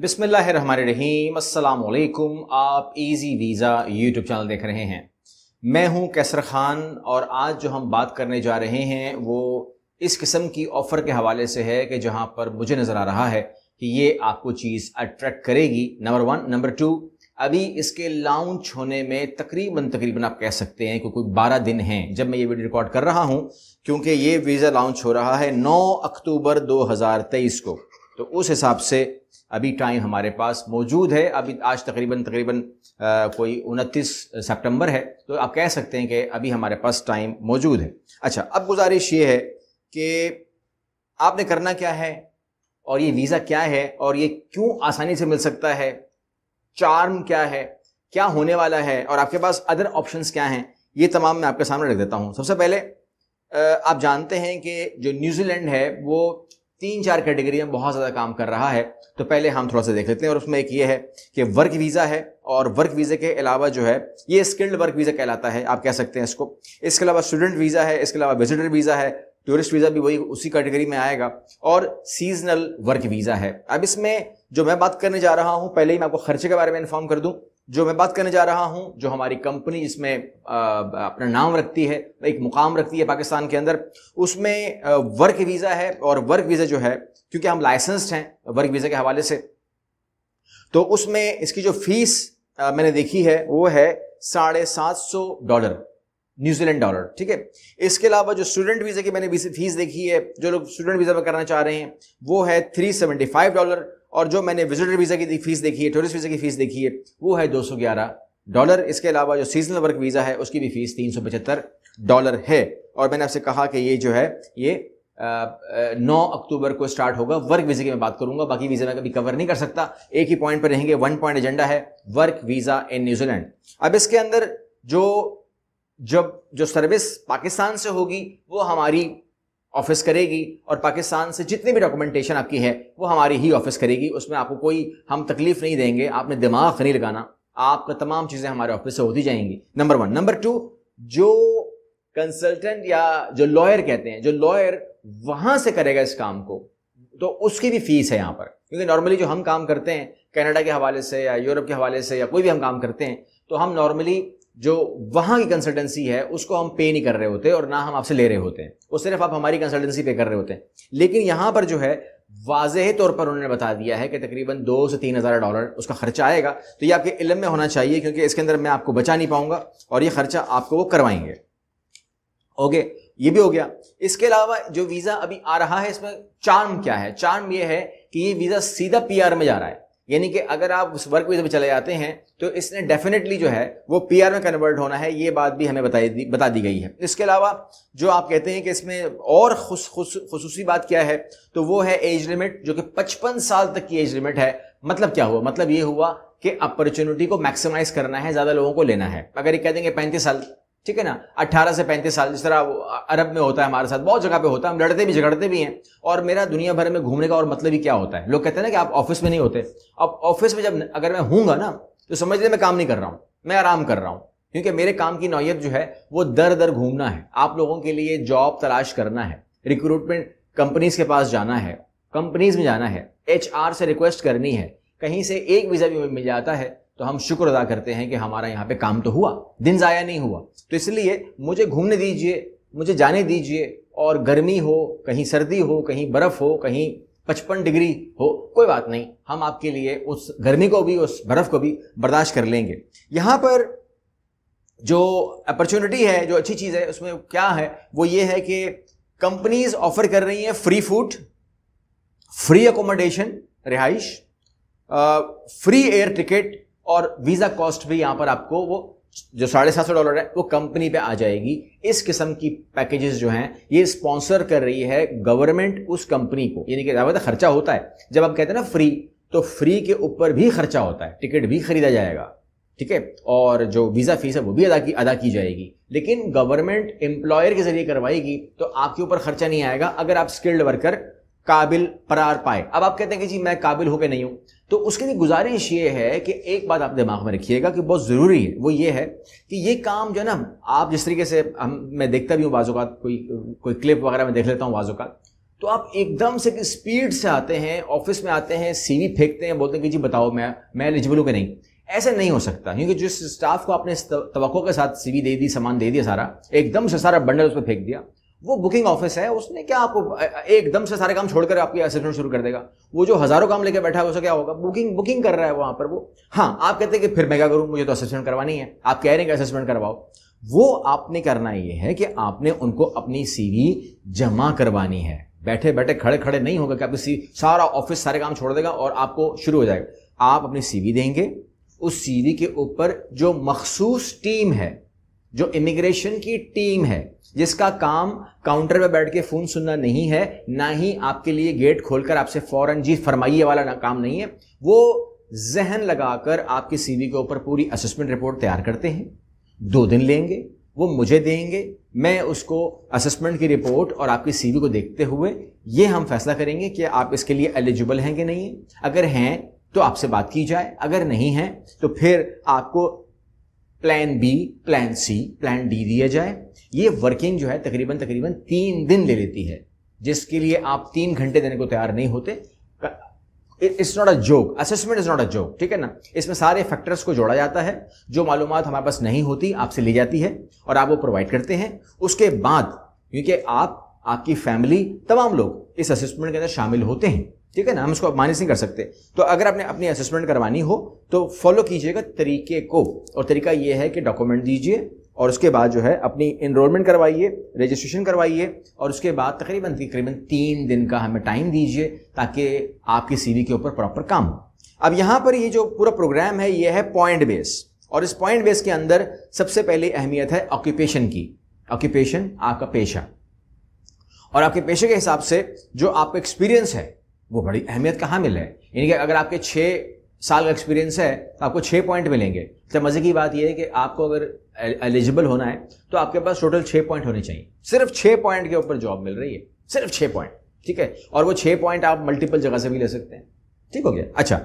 बिसमीम आप easy visa YouTube channel देख रहे हैं मैं हूं कैसर ख़ान और आज जो हम बात करने जा रहे हैं वो इस किस्म की ऑफ़र के हवाले से है कि जहां पर मुझे नज़र आ रहा है कि ये आपको चीज़ अट्रैक्ट करेगी नंबर वन नंबर टू अभी इसके लॉन्च होने में तकरीबन तकरीबन आप कह सकते हैं कि कोई बारह दिन हैं जब मैं ये वीडियो रिकॉर्ड कर रहा हूँ क्योंकि ये वीज़ा लॉन्च हो रहा है नौ अक्टूबर दो को तो उस हिसाब से अभी टाइम हमारे पास मौजूद है अभी आज तकरीबन तकरीबन कोई उनतीस सितंबर है तो आप कह सकते हैं कि अभी हमारे पास टाइम मौजूद है अच्छा अब गुजारिश ये है कि आपने करना क्या है और ये वीज़ा क्या है और ये क्यों आसानी से मिल सकता है चार्म क्या है क्या होने वाला है और आपके पास अदर ऑप्शंस क्या हैं ये तमाम मैं आपके सामने रख देता हूँ सबसे पहले आप जानते हैं कि जो न्यूजीलैंड है वो तीन चार कैटेगरी में बहुत ज़्यादा काम कर रहा है तो पहले हम थोड़ा सा देख लेते हैं और उसमें एक ये है कि वर्क वीज़ा है और वर्क वीज़े के अलावा जो है ये स्किल्ड वर्क वीज़ा कहलाता है आप कह सकते हैं इसको इसके अलावा स्टूडेंट वीज़ा है इसके अलावा विजिटर वीज़ा है टूरिस्ट वीज़ा भी वही उसी कैटेगरी में आएगा और सीजनल वर्क वीज़ा है अब इसमें जो मैं बात करने जा रहा हूँ पहले ही मैं आपको खर्चे के बारे में इन्फॉर्म कर दूँ जो मैं बात करने जा रहा हूं जो हमारी कंपनी इसमें अपना नाम रखती है एक मुकाम रखती है पाकिस्तान के अंदर उसमें वर्क वीज़ा है और वर्क वीज़ा जो है क्योंकि हम लाइसेंस्ड हैं वर्क वीज़ा के हवाले से तो उसमें इसकी जो फीस मैंने देखी है वो है साढ़े सात सौ डॉलर न्यूजीलैंड डॉलर ठीक है इसके अलावा जो स्टूडेंट वीज़ा की मैंने फीस देखी है जो लोग स्टूडेंट वीज़ा पर करना चाह रहे हैं वो है थ्री सेवेंटी फाइव डॉलर और जो मैंने विजिटर वीज़ा की फीस देखी है टूरिस्ट वीज़ा की फीस देखी है वो है दो सौ ग्यारह डॉलर इसके अलावा जो सीजनल वर्क वीज़ा है उसकी भी फीस तीन सौ पचहत्तर डॉलर है और मैंने आपसे कहा कि ये जो है ये नौ अक्टूबर को स्टार्ट होगा वर्क वीज़े की मैं बात करूंगा बाकी वीज़ा मैं कभी कवर नहीं कर सकता एक ही पॉइंट पर रहेंगे वन पॉइंट एजेंडा है वर्क वीज़ा इन न्यूजीलैंड अब इसके अंदर जो जब जो सर्विस पाकिस्तान से होगी वो हमारी ऑफिस करेगी और पाकिस्तान से जितनी भी डॉक्यूमेंटेशन आपकी है वो हमारी ही ऑफिस करेगी उसमें आपको कोई हम तकलीफ नहीं देंगे आपने दिमाग नहीं लगाना आपका तमाम चीज़ें हमारे ऑफिस से होती जाएंगी नंबर वन नंबर टू जो कंसल्टेंट या जो लॉयर कहते हैं जो लॉयर वहां से करेगा इस काम को तो उसकी भी फीस है यहाँ पर क्योंकि नॉर्मली जो हम काम करते हैं कनाडा के हवाले से या यूरोप के हवाले से या कोई भी हम काम करते हैं तो हम नॉर्मली जो वहां की कंसल्टेंसी है उसको हम पे नहीं कर रहे होते और ना हम आपसे ले रहे होते हैं वो सिर्फ आप हमारी कंसल्टेंसी पे कर रहे होते हैं लेकिन यहां पर जो है वाजह तौर पर उन्होंने बता दिया है कि तकरीबन दो से तीन हज़ार डॉलर उसका खर्चा आएगा तो ये आपके इलम में होना चाहिए क्योंकि इसके अंदर मैं आपको बचा नहीं पाऊंगा और ये खर्चा आपको वो करवाएंगे ओके ये भी हो गया इसके अलावा जो वीज़ा अभी आ रहा है इसमें चार्म क्या है चार्म ये है कि ये वीज़ा सीधा पी में जा रहा है यानी कि अगर आप उस वर्क वीज़ा पर चले जाते हैं तो इसने डेफिनेटली जो है वो पी में कन्वर्ट होना है ये बात भी हमें बताई दी बता दी गई है इसके अलावा जो आप कहते हैं कि इसमें और खसूसी बात क्या है तो वो है एज लिमिट जो कि पचपन साल तक की एज लिमिट है मतलब क्या हुआ मतलब ये हुआ कि अपॉर्चुनिटी को मैक्सिमाइज करना है ज़्यादा लोगों को लेना है अगर ये कह देंगे पैंतीस साल ठीक है ना अट्ठारह से पैंतीस साल जिस तरह अरब में होता है हमारे साथ बहुत जगह पे होता है हम लड़ते भी झगड़ते भी हैं और मेरा दुनिया भर में घूमने का और मतलब ही क्या होता है लोग कहते हैं ना कि आप ऑफिस में नहीं होते अब ऑफिस में जब अगर मैं हूंगा ना तो समझ लें मैं काम नहीं कर रहा हूँ मैं आराम कर रहा हूँ क्योंकि मेरे काम की नौीयत जो है वो दर दर घूमना है आप लोगों के लिए जॉब तलाश करना है रिक्रूटमेंट कंपनीज के पास जाना है कंपनीज में जाना है एच से रिक्वेस्ट करनी है कहीं से एक वीज़ा भी मिल जाता है तो हम शुक्र अदा करते हैं कि हमारा यहाँ पे काम तो हुआ दिन ज़ाया नहीं हुआ तो इसलिए मुझे घूमने दीजिए मुझे जाने दीजिए और गर्मी हो कहीं सर्दी हो कहीं बर्फ़ हो कहीं पचपन डिग्री हो कोई बात नहीं हम आपके लिए उस गर्मी को भी उस बर्फ़ को भी बर्दाश्त कर लेंगे यहाँ पर जो अपॉर्चुनिटी है जो अच्छी चीज़ है उसमें क्या है वो ये है कि कंपनीज ऑफर कर रही हैं फ्री फूड फ्री अकोमोडेशन रिहाइश फ्री एयर टिकट और वीज़ा कॉस्ट भी यहां पर आपको वो जो साढ़े सात सौ डॉलर है वो कंपनी पे आ जाएगी इस किस्म की पैकेजेस जो हैं ये स्पॉन्सर कर रही है गवर्नमेंट उस कंपनी को यानी कि ज़्यादा खर्चा होता है जब आप कहते हैं ना फ्री तो फ्री के ऊपर भी खर्चा होता है टिकट भी खरीदा जाएगा ठीक है और जो वीज़ा फीस है वो भी अदा की अदा की जाएगी लेकिन गवर्नमेंट एम्प्लॉयर के जरिए करवाएगी तो आपके ऊपर खर्चा नहीं आएगा अगर आप स्किल्ड वर्कर काबिल करार पाए अब आप कहते हैं कि जी मैं काबिल होके नहीं हूं तो उसके लिए गुजारिश ये है कि एक बात आप दिमाग में रखिएगा कि बहुत ज़रूरी है वो ये है कि ये काम जो है ना आप जिस तरीके से हम मैं देखता भी हूँ बाजूकात कोई कोई क्लिप वगैरह मैं देख लेता हूँ बाजूकात तो आप एकदम से स्पीड से आते हैं ऑफिस में आते हैं सीवी फेंकते हैं बोलते हैं कि जी बताओ मैं मैं एलिजिबल हूँ कि नहीं ऐसे नहीं हो सकता क्योंकि जिस स्टाफ को आपने तो के साथ सीवी दे दी सामान दे दिया सारा एकदम से सारा बंडल उस पर फेंक दिया वो बुकिंग ऑफिस है उसने क्या आपको एकदम से सारे काम छोड़कर आपकी असिस्टेंट शुरू कर देगा वो जो हज़ारों काम लेके बैठा है उसका क्या होगा बुकिंग बुकिंग कर रहा है वहां पर वो हाँ आप कहते हैं कि फिर मैं क्या करूँ मुझे तो असिस्टेंट करवानी है आप कह रहे हैं कि असेसमेंट करवाओ वो आपने करना ये है कि आपने उनको अपनी सीवी जमा करवानी है बैठे बैठे खड़े खड़े नहीं होगा कि आपकी सारा ऑफिस सारे काम छोड़ देगा और आपको शुरू हो जाएगा आप अपनी सीवी देंगे उस सीवी के ऊपर जो मखसूस टीम है जो इमिग्रेशन की टीम है जिसका काम काउंटर पे बैठ के फोन सुनना नहीं है ना ही आपके लिए गेट खोलकर आपसे फौरन जी फरमाइए वाला काम नहीं है वो जहन लगाकर आपके सीवी के ऊपर पूरी असेसमेंट रिपोर्ट तैयार करते हैं दो दिन लेंगे वो मुझे देंगे मैं उसको असेसमेंट की रिपोर्ट और आपकी सीवी को देखते हुए ये हम फैसला करेंगे कि आप इसके लिए एलिजिबल हैं कि नहीं अगर हैं तो आपसे बात की जाए अगर नहीं है तो फिर आपको plan B plan C plan D दिया जाए ये वर्किंग जो है तकरीबन तकरीबन तीन दिन ले लेती है जिसके लिए आप तीन घंटे देने को तैयार नहीं होते it's not a joke assessment is not a joke ठीक है ना इसमें सारे फैक्टर्स को जोड़ा जाता है जो मालूम हमारे पास नहीं होती आपसे ली जाती है और आप वो प्रोवाइड करते हैं उसके बाद क्योंकि आप आपकी फैमिली तमाम लोग इस असेसमेंट के अंदर शामिल होते हैं ठीक है ना हम उसको माइनस नहीं कर सकते तो अगर आपने अपनी असेसमेंट करवानी हो तो फॉलो कीजिएगा तरीके को और तरीका ये है कि डॉक्यूमेंट दीजिए और उसके बाद जो है अपनी इनरोलमेंट करवाइए रजिस्ट्रेशन करवाइए और उसके बाद तकरीबन तकरीबन तीन दिन का हमें टाइम दीजिए ताकि आपकी सीवी के ऊपर प्रॉपर काम हो अब यहाँ पर ये जो पूरा प्रोग्राम है ये है पॉइंट बेस और इस पॉइंट बेस के अंदर सबसे पहले अहमियत है ऑक्यूपेशन की ऑक्यूपेशन आपका पेशा और आपके पेशे के हिसाब से जो आपका एक्सपीरियंस है वो बड़ी अहमियत कहाँ मिल है यानी कि अगर आपके छः साल का एक्सपीरियंस है तो आपको छः पॉइंट मिलेंगे तो मज़े की बात यह है कि आपको अगर एलिजिबल होना है तो आपके पास टोटल छः पॉइंट होने चाहिए सिर्फ छः पॉइंट के ऊपर जॉब मिल रही है सिर्फ छः पॉइंट ठीक है और वो छः पॉइंट आप मल्टीपल जगह से भी ले सकते हैं ठीक हो गया अच्छा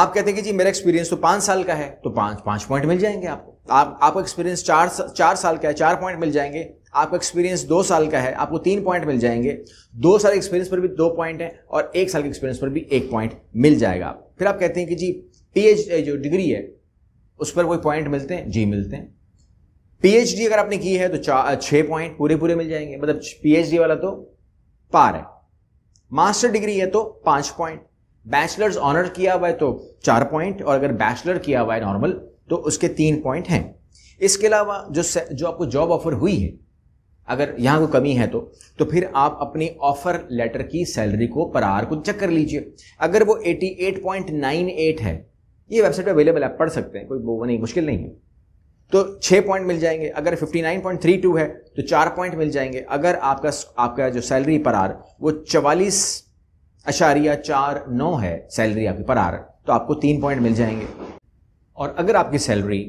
आप कहते हैं कि जी मेरा एक्सपीरियंस तो पाँच साल का है तो पाँच पाँच पॉइंट मिल जाएंगे आपको आप, आपका एक्सपीरियंस चार चार साल का है चार पॉइंट मिल जाएंगे आपका एक्सपीरियंस दो साल का है आपको तीन पॉइंट मिल जाएंगे दो साल एक्सपीरियंस पर भी दो पॉइंट है और एक साल के एक्सपीरियंस पर भी एक पॉइंट मिल जाएगा आप फिर आप कहते हैं कि जी पी जो डिग्री है उस पर कोई पॉइंट मिलते हैं जी मिलते हैं पीएचडी अगर आपने की है तो चार छः पॉइंट पूरे पूरे मिल जाएंगे मतलब पीएचडी वाला तो पार है मास्टर डिग्री है तो पांच पॉइंट बैचलर्स ऑनर किया हुआ है तो चार पॉइंट और अगर बैचलर किया हुआ है नॉर्मल तो उसके तीन पॉइंट हैं इसके अलावा जो जो आपको जॉब ऑफर हुई है अगर यहाँ कोई कमी है तो तो फिर आप अपनी ऑफर लेटर की सैलरी को पर आर को चेक कर लीजिए अगर वो 88.98 है ये वेबसाइट पे अवेलेबल है पढ़ सकते हैं कोई वो नहीं मुश्किल नहीं है तो छः पॉइंट मिल जाएंगे अगर 59.32 है तो चार पॉइंट मिल जाएंगे अगर आपका आपका जो सैलरी पर आर वो चवालीस अशारिया चार नौ है सैलरी आपकी पर आर तो आपको तीन पॉइंट मिल जाएंगे और अगर आपकी सैलरी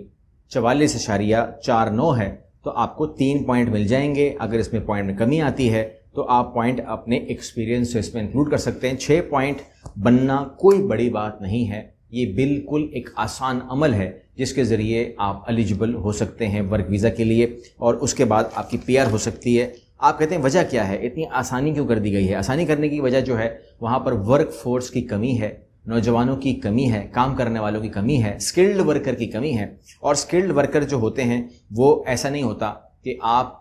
चवालीस अशारिया चार नौ है तो आपको तीन पॉइंट मिल जाएंगे अगर इसमें पॉइंट में कमी आती है तो आप पॉइंट अपने एक्सपीरियंस से इसमें इंक्लूड कर सकते हैं छः पॉइंट बनना कोई बड़ी बात नहीं है ये बिल्कुल एक आसान अमल है जिसके ज़रिए आप एलिजिबल हो सकते हैं वर्क वीज़ा के लिए और उसके बाद आपकी पीआर हो सकती है आप कहते हैं वजह क्या है इतनी आसानी क्यों कर दी गई है आसानी करने की वजह जो है वहाँ पर वर्क फोर्स की कमी है नौजवानों की कमी है काम करने वालों की कमी है स्किल्ड वर्कर की कमी है और स्किल्ड वर्कर जो होते हैं वो ऐसा नहीं होता कि आप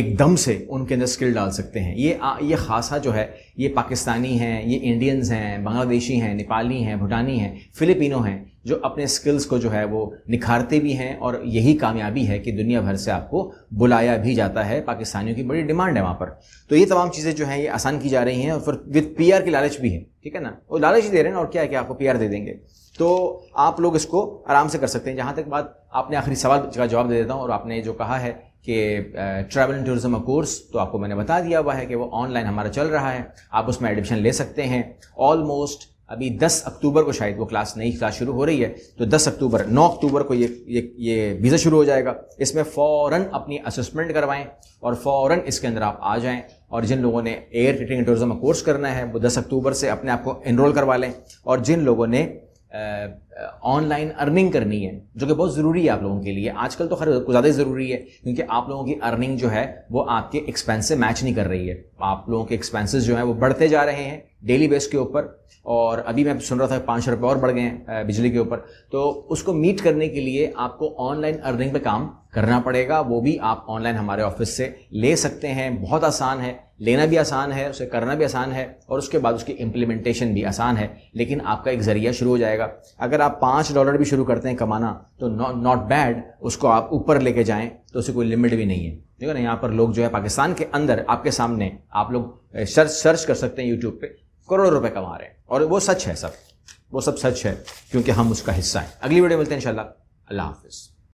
एकदम से उनके अंदर स्किल डाल सकते हैं ये आ, ये खासा जो है ये पाकिस्तानी हैं ये इंडियंस हैं बांग्लादेशी हैं नेपाली हैं भूटानी हैं फिलिपिनो हैं जो अपने स्किल्स को जो है वो निखारते भी हैं और यही कामयाबी है कि दुनिया भर से आपको बुलाया भी जाता है पाकिस्तानियों की बड़ी डिमांड है वहाँ पर तो ये तमाम चीज़ें जो हैं ये आसान की जा रही हैं और फिर विथ पी के लालच भी है ठीक है ना वो लालच दे रहे हैं और क्या है कि आपको पीआर दे देंगे तो आप लोग इसको आराम से कर सकते हैं जहां तक बात आपने आखिरी सवाल का जवाब दे देता हूँ और आपने जो कहा है कि ट्रैवल एंड टूरिज्म कोर्स तो आपको मैंने बता दिया हुआ है कि वो ऑनलाइन हमारा चल रहा है आप उसमें एडमिशन ले सकते हैं ऑलमोस्ट अभी 10 अक्टूबर को शायद वो क्लास नई क्लास शुरू हो रही है तो 10 अक्टूबर 9 अक्टूबर को ये ये ये वीज़ा शुरू हो जाएगा इसमें फ़ौर अपनी असेसमेंट करवाएं और फ़ौर इसके अंदर आप आ जाएं और जिन लोगों ने एयर ट्रेडिंग टूरिज्म का कोर्स करना है वो 10 अक्टूबर से अपने आप को इनरोल करवा लें और जिन लोगों ने ऑनलाइन अर्निंग करनी है जो कि बहुत ज़रूरी है आप लोगों के लिए आजकल तो हर ज़्यादा ही ज़रूरी है क्योंकि आप लोगों की अर्निंग जो है वो आपके एक्सपेंस से मैच नहीं कर रही है आप लोगों के एक्सपेंसेस जो हैं वो बढ़ते जा रहे हैं डेली बेस के ऊपर और अभी मैं सुन रहा था पाँच सौ रुपये और बढ़ गए हैं बिजली के ऊपर तो उसको मीट करने के लिए आपको ऑनलाइन अर्निंग पे काम करना पड़ेगा वो भी आप ऑनलाइन हमारे ऑफिस से ले सकते हैं बहुत आसान है लेना भी आसान है उसे करना भी आसान है और उसके बाद उसकी इम्प्लीमेंटेशन भी आसान है लेकिन आपका एक ज़रिया शुरू हो जाएगा अगर आप पाँच डॉलर भी शुरू करते हैं कमाना तो नॉट बैड उसको आप ऊपर लेके जाएं तो उसे कोई लिमिट भी नहीं है ठीक है ना यहाँ पर लोग जो है पाकिस्तान के अंदर आपके सामने आप लोग सर्च सर्च कर सकते हैं यूट्यूब पर करोड़ों रुपये कमा रहे हैं और वो सच है सब वो सब सच है क्योंकि हम उसका हिस्सा हैं अगली वीडियो मिलते हैं इन अल्लाह हाफिज़